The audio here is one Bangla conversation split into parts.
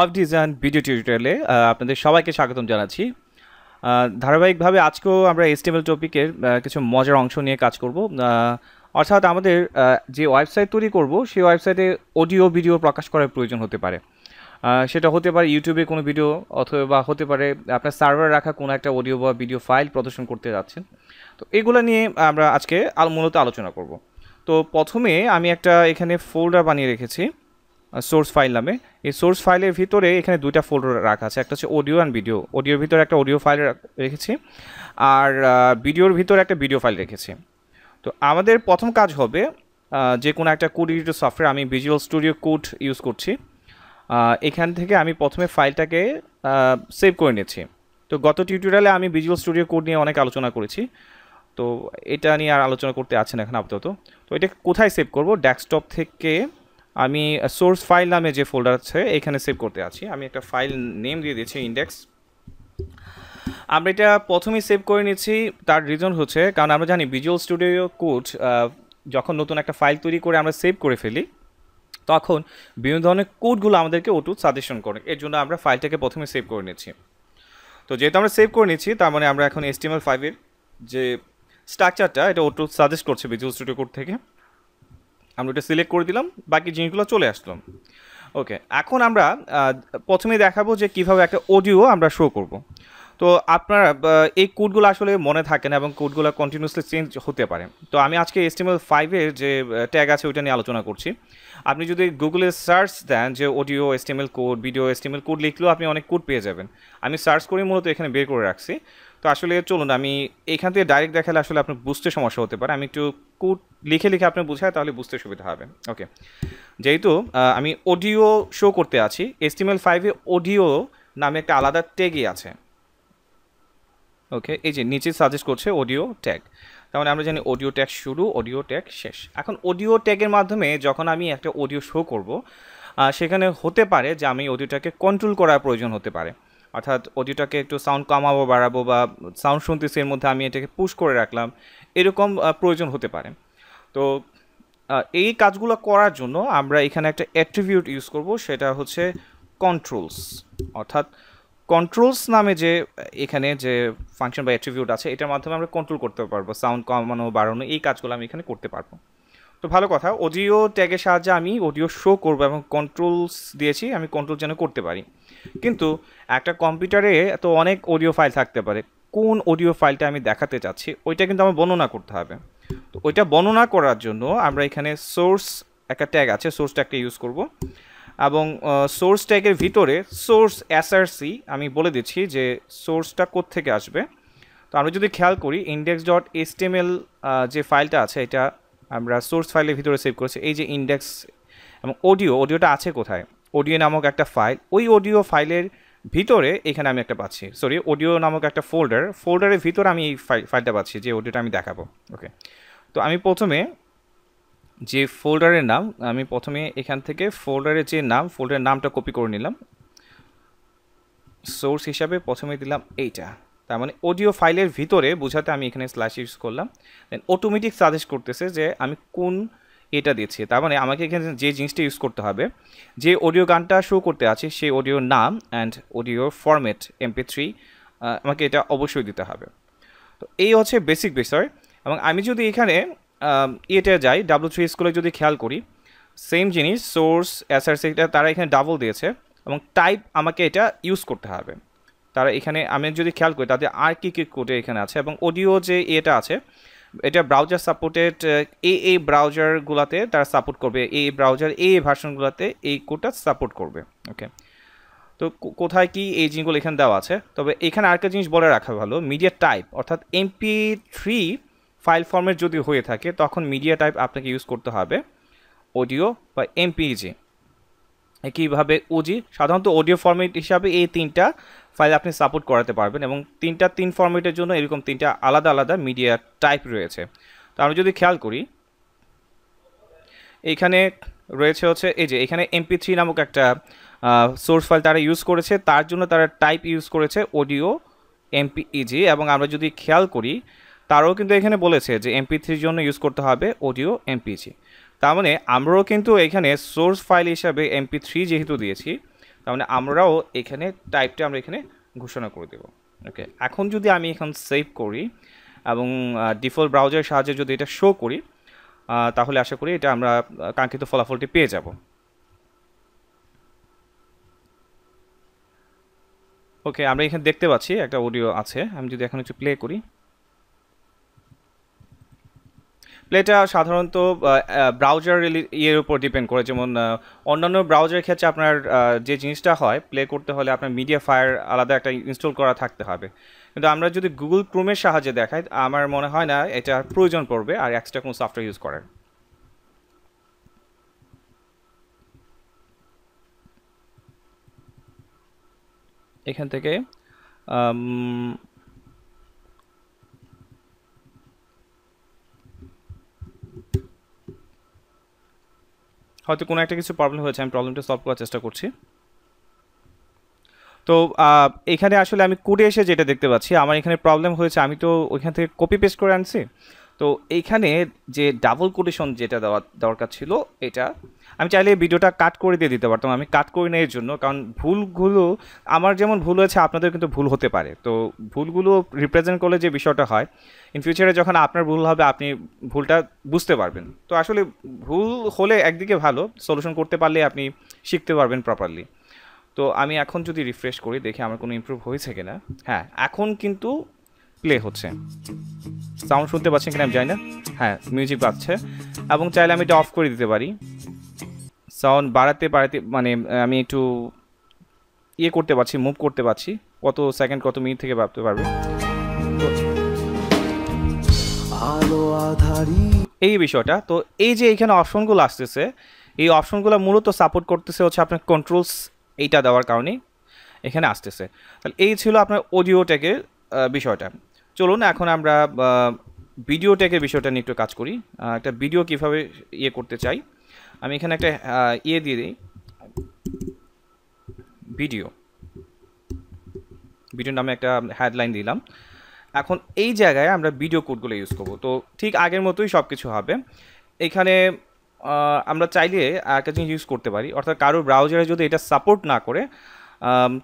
অফ ডিজাইন ভিডিও টিউটোরিয়ালে আপনাদের সবাইকে স্বাগতম জানাচ্ছি ধারাবাহিকভাবে আজকেও আমরা এসটিএমএল টপিকের কিছু মজার অংশ নিয়ে কাজ করব অর্থাৎ আমাদের যে ওয়েবসাইট তৈরি করব সেই ওয়েবসাইটে অডিও ভিডিও প্রকাশ করার প্রয়োজন হতে পারে সেটা হতে পারে ইউটিউবে কোনো ভিডিও অথবা হতে পারে আপনার সার্ভার রাখা কোনো একটা অডিও বা ভিডিও ফাইল প্রদর্শন করতে যাচ্ছেন তো এগুলো নিয়ে আমরা আজকে মূলত আলোচনা করব তো প্রথমে আমি একটা এখানে ফোল্ডার বানিয়ে রেখেছি সোর্স ফাইল নামে এই সোর্স ফাইলের ভিতরে এখানে দুইটা ফোল্ডার রাখা আছে একটা হচ্ছে অডিও অ্যান্ড ভিডিও অডিওর ভিতরে একটা অডিও ফাইল রেখেছি আর ভিডিওর ভিতরে একটা ভিডিও ফাইল রেখেছি তো আমাদের প্রথম কাজ হবে যে কোনো একটা কোড এডিটর সফটওয়্যার আমি ভিজুয়াল স্টুডিও কোড ইউজ করছি এখান থেকে আমি প্রথমে ফাইলটাকে সেভ করে নিয়েছি তো গত টিউটোরিয়ালে আমি ভিজুয়াল স্টুডিও কোড নিয়ে অনেক আলোচনা করেছি তো এটা নিয়ে আর আলোচনা করতে আছেন এখন আপাতত তো এটা কোথায় সেভ করব ডেস্কটপ থেকে আমি সোর্স ফাইল নামে যে ফোল্ডার আছে এখানে সেভ করতে আছি আমি একটা ফাইল নেম দিয়ে দিয়েছি ইন্ডেক্স আমরা এটা প্রথমেই সেভ করে নিয়েছি তার রিজন হচ্ছে কারণ আমরা জানি ভিজুয়াল স্টুডিও কোড যখন নতুন একটা ফাইল তৈরি করে আমরা সেভ করে ফেলি তখন বিভিন্ন ধরনের কোডগুলো আমাদেরকে ওটু সাজেশন করে এর জন্য আমরা ফাইলটাকে প্রথমে সেভ করে নিয়েছি তো যেহেতু আমরা সেভ করে নিচ্ছি তার মানে আমরা এখন এস টিমএল ফাইভের যে স্ট্রাকচারটা এটা ওটু সাজেস্ট করছে ভিজুয়াল স্টুডিও কোড থেকে আমরা ওটা সিলেক্ট করে দিলাম বাকি জিনিসগুলো চলে আসলো ওকে এখন আমরা প্রথমে দেখাবো যে কিভাবে একটা অডিও আমরা শো করব তো আপনার এই কোডগুলো আসলে মনে থাকে না এবং কোডগুলো কন্টিনিউসলি চেঞ্জ হতে পারে তো আমি আজকে এস্টিমেল ফাইভের যে ট্যাগ আছে ওইটা নিয়ে আলোচনা করছি আপনি যদি গুগলে সার্চ দেন যে audio HTML code video HTML code লিখলেও আপনি অনেক কোড পেয়ে যাবেন আমি সার্চ করি মূলত এখানে বের করে রাখছি তো আসলে চলুন আমি এখান থেকে ডাইরেক্ট দেখালে আসলে আপনার বুঝতে সমস্যা হতে পারে আমি একটু কোড লিখে লিখে আপনি বুঝায় তাহলে বুঝতে সুবিধা হবে ওকে যেহেতু আমি অডিও শো করতে আছি এস্টিমেল ফাইভে অডিও নামে একটা আলাদা ট্যাগই আছে ওকে এই যে নিচে সাজেস্ট করছে অডিও ট্যাগ তার মানে আমরা জানি অডিও ট্যাগ শুরু অডিও ট্যাগ শেষ এখন অডিও ট্যাগের মাধ্যমে যখন আমি একটা অডিও শো করব সেখানে হতে পারে যে আমি অডিওটাকে কন্ট্রোল করার প্রয়োজন হতে পারে অর্থাৎ অডিওটাকে একটু সাউন্ড কমাবো বাড়াবো বা সাউন্ড শুনতেছি এর মধ্যে আমি এটাকে পুশ করে রাখলাম এরকম প্রয়োজন হতে পারে তো এই কাজগুলো করার জন্য আমরা এখানে একটা অ্যাট্রিবিউট ইউজ করব সেটা হচ্ছে কন্ট্রোলস অর্থাৎ কন্ট্রোলস নামে যে এখানে যে ফাংশন বা অ্যাট্রিবিউট আছে এটার মাধ্যমে আমরা কন্ট্রোল করতে পারবো সাউন্ড কমানো বাড়ানো এই কাজগুলো আমি এখানে করতে পারবো তো ভালো কথা অডিও ট্যাগের সাহায্যে আমি অডিও শো করবো এবং কন্ট্রোলস দিয়েছি আমি কন্ট্রোল যেন করতে পারি কিন্তু একটা কম্পিউটারে তো অনেক অডিও ফাইল থাকতে পারে কোন অডিও ফাইলটা আমি দেখাতে চাচ্ছি ওইটা কিন্তু আমার বর্ণনা করতে হবে তো ওইটা বর্ণনা করার জন্য আমরা এখানে সোর্স একটা ট্যাগ আছে সোর্স ট্যাগটা ইউজ করবো এবং সোর্স ট্যাগের ভিতরে সোর্স এসআরসি আমি বলে দিচ্ছি যে সোর্সটা থেকে আসবে তো আমরা যদি খেয়াল করি ইন্ডেক্স ডট এসটিএমএল যে ফাইলটা আছে এটা আমরা সোর্স ফাইলের ভিতরে সেভ করেছি এই যে ইন্ডেক্স এবং অডিও অডিওটা আছে কোথায় অডিও নামক একটা ফাইল ওই অডিও ফাইলের ভিতরে এখানে আমি একটা পাচ্ছি সরি অডিও নামক একটা ফোল্ডার ফোল্ডারের ভিতরে আমি এই ফাইলটা পাচ্ছি যে অডিওটা আমি দেখাবো ওকে তো আমি প্রথমে যে ফোল্ডারের নাম আমি প্রথমে এখান থেকে ফোল্ডারের যে নাম ফোল্ডারের নামটা কপি করে নিলাম সোর্স হিসাবে প্রথমে দিলাম এইটা তার মানে অডিও ফাইলের ভিতরে বোঝাতে আমি এখানে স্ল্যাশ ইউজ করলাম দেন অটোমেটিক সাজেস্ট করতেছে যে আমি কোন এটা দিচ্ছি তার মানে আমাকে এখানে যে জিনিসটা ইউজ করতে হবে যে অডিও গানটা শো করতে আছে সেই অডিওর নাম অ্যান্ড অডিওর ফরম্যাট এমপি থ্রি আমাকে এটা অবশ্যই দিতে হবে তো এই হচ্ছে বেসিক বিষয় এবং আমি যদি এখানে ইয়েতে যাই ডাব্লু থ্রি স্কুলে যদি খেয়াল করি সেম জিনিস সোর্স এসআরসি এটা তারা এখানে ডাবল দিয়েছে এবং টাইপ আমাকে এটা ইউজ করতে হবে তারা এখানে আমি যদি খেয়াল করি তাদের আর কি কি কোডে এখানে আছে এবং অডিও যে এটা আছে এটা ব্রাউজার সাপোর্টেড এ এ ব্রাউজারগুলোতে তারা সাপোর্ট করবে এ ব্রাউজার এ ভার্সনগুলোতে এই কোডটা সাপোর্ট করবে ওকে তো কোথায় কি এই জিনিসগুলো এখানে দেওয়া আছে তবে এখানে আর একটা জিনিস বলে রাখা ভালো মিডিয়া টাইপ অর্থাৎ এমপি থ্রি ফাইল ফর্মেট যদি হয়ে থাকে তখন মিডিয়া টাইপ আপনাকে ইউজ করতে হবে অডিও বা এমপিজি একইভাবে ওজি সাধারণত অডিও ফর্মেট হিসাবে এই তিনটা ফাইল আপনি সাপোর্ট করাতে পারবেন এবং তিনটা তিন ফর্মেটের জন্য এরকম তিনটা আলাদা আলাদা মিডিয়া টাইপ রয়েছে তো আমি যদি খেয়াল করি এখানে রয়েছে হচ্ছে এই যে এখানে এমপি থ্রি নামক একটা সোর্স ফাইল তারা ইউজ করেছে তার জন্য তারা টাইপ ইউজ করেছে অডিও এমপিইজি e এবং আমরা যদি খেয়াল করি তারাও কিন্তু এখানে বলেছে যে এমপি থ্রির জন্য ইউজ করতে হবে অডিও এমপিজি তার মানে আমরাও কিন্তু এখানে সোর্স ফাইল হিসাবে এমপি থ্রি যেহেতু দিয়েছি তার মানে আমরাও এখানে টাইপটা আমরা এখানে ঘোষণা করে দেব ওকে এখন যদি আমি এখন সেভ করি এবং ডিফল্ট ব্রাউজারের সাহায্যে যদি এটা শো করি তাহলে আশা করি এটা আমরা কাঙ্ক্ষিত ফলাফলটি পেয়ে যাব ওকে আমরা এখানে দেখতে পাচ্ছি একটা অডিও আছে আমি যদি এখন একটু প্লে করি এটা সাধারণত ব্রাউজার ইয়ের উপর ডিপেন্ড করে যেমন অন্যান্য ব্রাউজারের ক্ষেত্রে আপনার যে জিনিসটা হয় প্লে করতে হলে আপনার মিডিয়া ফায়ার আলাদা একটা ইনস্টল করা থাকতে হবে কিন্তু আমরা যদি গুগল ক্রোমের সাহায্যে দেখাই আমার মনে হয় না এটা প্রয়োজন পড়বে আর এক্সট্রা কোনো সফটওয়্যার ইউজ করার এখান থেকে হয়তো কোনো একটা কিছু প্রবলেম হয়েছে আমি প্রবলেমটা সলভ করার চেষ্টা করছি তো এখানে আসলে আমি কোডে এসে যেটা দেখতে পাচ্ছি আমার এখানে প্রবলেম হয়েছে আমি তো ওইখান থেকে কপি পেস্ট করে আনছি তো এইখানে যে ডাবল কোটেশন যেটা দেওয়া দরকার ছিল এটা আমি চাইলে ভিডিওটা কাট করে দিয়ে দিতে পারতাম আমি কাট করে নেওয়ার জন্য কারণ ভুলগুলো আমার যেমন ভুল হয়েছে আপনাদের কিন্তু ভুল হতে পারে তো ভুলগুলো রিপ্রেজেন্ট করলে যে বিষয়টা হয় ইন ফিউচারে যখন আপনার ভুল হবে আপনি ভুলটা বুঝতে পারবেন তো আসলে ভুল হলে একদিকে ভালো সলিউশন করতে পারলে আপনি শিখতে পারবেন প্রপারলি তো আমি এখন যদি রিফ্রেশ করি দেখি আমার কোনো ইম্প্রুভ হয়েছে কিনা হ্যাঁ এখন কিন্তু প্লে হচ্ছে সাউন্ড শুনতে পাচ্ছেন কিনা আমি জানি না হ্যাঁ মিউজিক বাজছে এবং চাইলে আমি এটা অফ করে দিতে পারি সাউন্ড বাড়াতে বাড়াতে মানে আমি একটু ইয়ে করতে পারছি মুভ করতে পারছি কত সেকেন্ড কত মিনিট থেকে ভাবতে পারবে এই বিষয়টা তো এই যে এখানে অপশনগুলো আসতেছে এই অপশনগুলো মূলত সাপোর্ট করতেছে হচ্ছে আপনার কন্ট্রোলস এইটা দেওয়ার কারণে এখানে আসতেছে তাহলে এই ছিল আপনার অডিওটাকে বিষয়টা চলুন এখন আমরা ভিডিও টেকের বিষয়টা নিয়ে একটু কাজ করি একটা ভিডিও কিভাবে ইয়ে করতে চাই আমি এখানে একটা ইয়ে দিয়ে দিই ভিডিও ভিডিও নামে একটা হেডলাইন দিলাম এখন এই জায়গায় আমরা ভিডিও কোডগুলো ইউজ করব তো ঠিক আগের মতোই সব কিছু হবে এখানে আমরা চাইলে একটা জিনিস ইউজ করতে পারি অর্থাৎ কারোর ব্রাউজারে যদি এটা সাপোর্ট না করে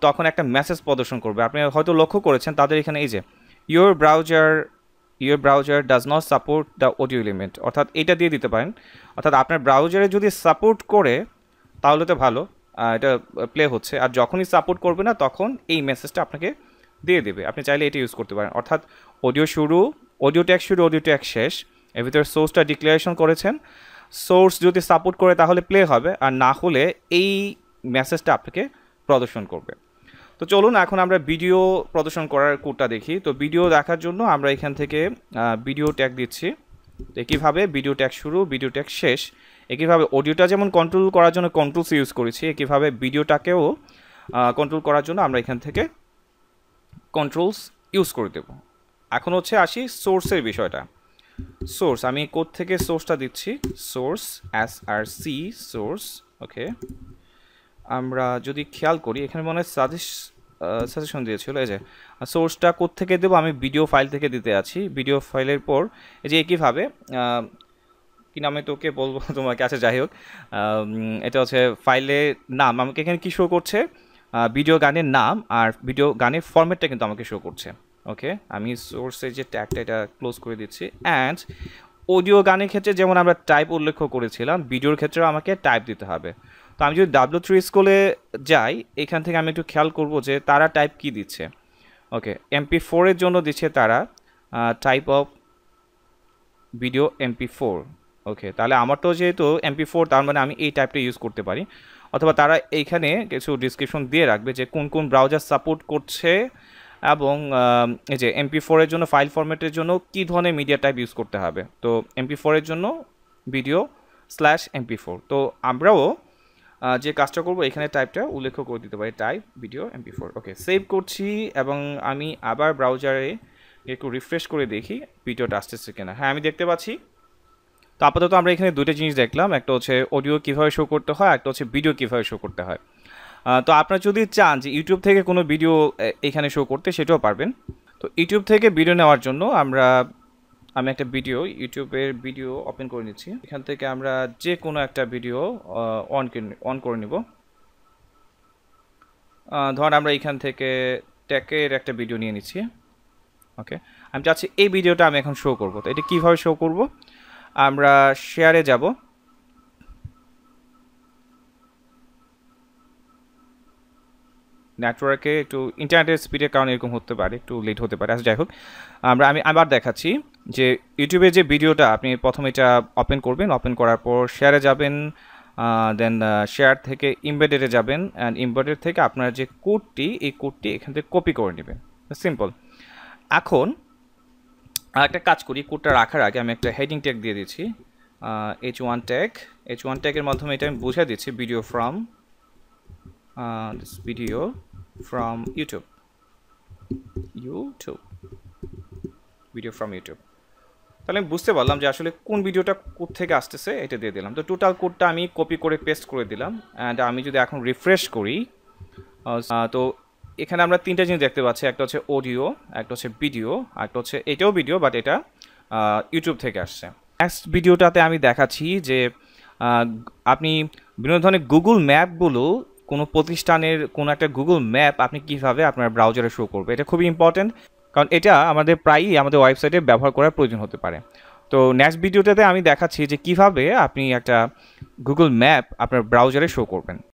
তখন একটা মেসেজ প্রদর্শন করবে আপনি হয়তো লক্ষ্য করেছেন তাদের এখানে এই যে your browser your browser does not support the audio element অর্থাৎ এটা দিয়ে দিতে পারেন অর্থাৎ আপনার ব্রাউজারে যদি সাপোর্ট করে তাহলে তো ভালো এটা প্লে হচ্ছে আর যখনই সাপোর্ট করবে না তখন এই মেসেজটা আপনাকে দিয়ে দেবে আপনি চাইলে এটা ইউজ করতে পারেন অর্থাৎ অডিও শুরু অডিও ট্যাক শুরু অডিও ট্যাক শেষ এর ভিতরে সোর্সটা ডিক্লারেশন করেছেন সোর্স যদি সাপোর্ট করে তাহলে প্লে হবে আর না হলে এই মেসেজটা আপনাকে প্রদর্শন করবে তো চলুন এখন আমরা ভিডিও প্রদর্শন করার কোডটা দেখি তো ভিডিও দেখার জন্য আমরা এখান থেকে ভিডিও ট্যাগ দিচ্ছি একইভাবে ভিডিও ট্যাগ শুরু ভিডিও ট্যাগ শেষ একইভাবে অডিওটা যেমন কন্ট্রোল করার জন্য কন্ট্রোলস ইউজ করেছি একইভাবে ভিডিওটাকেও কন্ট্রোল করার জন্য আমরা এখান থেকে কন্ট্রোলস ইউজ করে দেব এখন হচ্ছে আসি সোর্সের বিষয়টা সোর্স আমি কোড থেকে সোর্সটা দিচ্ছি source S R C source okay আমরা যদি খেয়াল করি এখানে মনে হয় সাজেস সাজেশন দিয়েছিল এই যে সোর্সটা থেকে দেবো আমি ভিডিও ফাইল থেকে দিতে আছি ভিডিও ফাইলের পর এই যে একইভাবে কি নামে তোকে বলবো তোমাকে আছে যাই হোক এটা হচ্ছে ফাইলের নাম আমাকে এখানে কী শো করছে ভিডিও গানের নাম আর ভিডিও গানের ফর্মেটটা কিন্তু আমাকে শো করছে ওকে আমি সোর্সের যে ট্যাগটা এটা ক্লোজ করে দিচ্ছি অ্যান্ড অডিও গানের ক্ষেত্রে যেমন আমরা টাইপ উল্লেখ করেছিলাম ভিডিওর ক্ষেত্রেও আমাকে টাইপ দিতে হবে তো আমি যদি ডাব্লু থ্রি স্কুলে যাই এখান থেকে আমি একটু খেয়াল করব যে তারা টাইপ কি দিচ্ছে ওকে এমপি ফোরের জন্য দিচ্ছে তারা type of video MP four okay তাহলে আমার তো যেহেতু এমপি ফোর তার মানে আমি এই টাইপটা ইউজ করতে পারি অথবা তারা এইখানে কিছু ডিসক্রিপশন দিয়ে রাখবে যে কোন কোন ব্রাউজার সাপোর্ট করছে এবং এই যে এমপি ফোরের জন্য ফাইল ফরম্যাটের জন্য কী ধরনের মিডিয়া টাইপ ইউজ করতে হবে তো এমপি ফোরের জন্য ভিডিও স্ল্যাশ এমপি ফোর তো আমরাও যে কাজটা করব এখানে টাইপটা উল্লেখ করে দিতে পারি type video MP four okay save করছি এবং আমি আবার ব্রাউজারে একটু রিফ্রেশ করে দেখি ভিডিওটা আসতেছে কিনা হ্যাঁ আমি দেখতে পাচ্ছি তো আপাতত আমরা এখানে দুটো জিনিস দেখলাম একটা হচ্ছে অডিও কীভাবে শো করতে হয় একটা হচ্ছে ভিডিও কীভাবে শো করতে হয় তো আপনারা যদি চান যে ইউটিউব থেকে কোনো ভিডিও এখানে শো করতে সেটাও পারবেন তো ইউটিউব থেকে ভিডিও নেওয়ার জন্য আমরা আমি একটা ভিডিও ইউটিউবের ভিডিও ওপেন করে নিচ্ছি এখান থেকে আমরা যে কোনো একটা ভিডিও অন অন করে নিব ধর আমরা এখান থেকে ট্যাকের একটা ভিডিও নিয়ে নিচ্ছি ওকে আমি চাচ্ছি এই ভিডিওটা আমি এখন শো করব তো এটা কীভাবে শো করব আমরা শেয়ারে যাব নেটওয়ার্কে একটু ইন্টারনেটের স্পিডের কারণে এরকম হতে পারে একটু লেট হতে পারে আচ্ছা যাই হোক আমরা আমি আবার দেখাচ্ছি যে ইউটিউবে যে ভিডিওটা আপনি প্রথমে এটা ওপেন করবেন ওপেন করার পর শেয়ারে যাবেন দেন শেয়ার থেকে ইমবেডেডে যাবেন অ্যান্ড ইমবেডেড থেকে আপনার যে কোডটি এই কোডটি এখান থেকে কপি করে নেবেন সিম্পল এখন একটা কাজ করি কোডটা রাখার আগে আমি একটা হেডিং ট্যাগ দিয়ে দিচ্ছি H one tag H one ট্যাগের মাধ্যমে এটা আমি বুঝে দিচ্ছি video from uh, this video from YouTube YouTube video from YouTube তাহলে আমি বুঝতে পারলাম যে আসলে কোন ভিডিওটা থেকে আসতেছে এটা দিয়ে দিলাম তো টোটাল কোডটা আমি কপি করে পেস্ট করে দিলাম অ্যান্ড আমি যদি এখন রিফ্রেশ করি তো এখানে আমরা তিনটা জিনিস দেখতে পাচ্ছি একটা হচ্ছে অডিও একটা হচ্ছে ভিডিও একটা হচ্ছে এটাও ভিডিও বাট এটা ইউটিউব থেকে আসছে নেক্সট ভিডিওটাতে আমি দেখাচ্ছি যে আপনি বিভিন্ন ধরনের গুগল ম্যাপগুলো কোনো প্রতিষ্ঠানের কোনো একটা গুগল ম্যাপ আপনি কীভাবে আপনার ব্রাউজারে শো করবে এটা খুবই ইম্পর্ট্যান্ট কারণ এটা আমাদের প্রায়ই আমাদের ওয়েবসাইটে ব্যবহার করার প্রয়োজন হতে পারে তো নেক্সট ভিডিওটাতে আমি দেখাচ্ছি যে কিভাবে আপনি একটা গুগল ম্যাপ আপনার ব্রাউজারে শো করবেন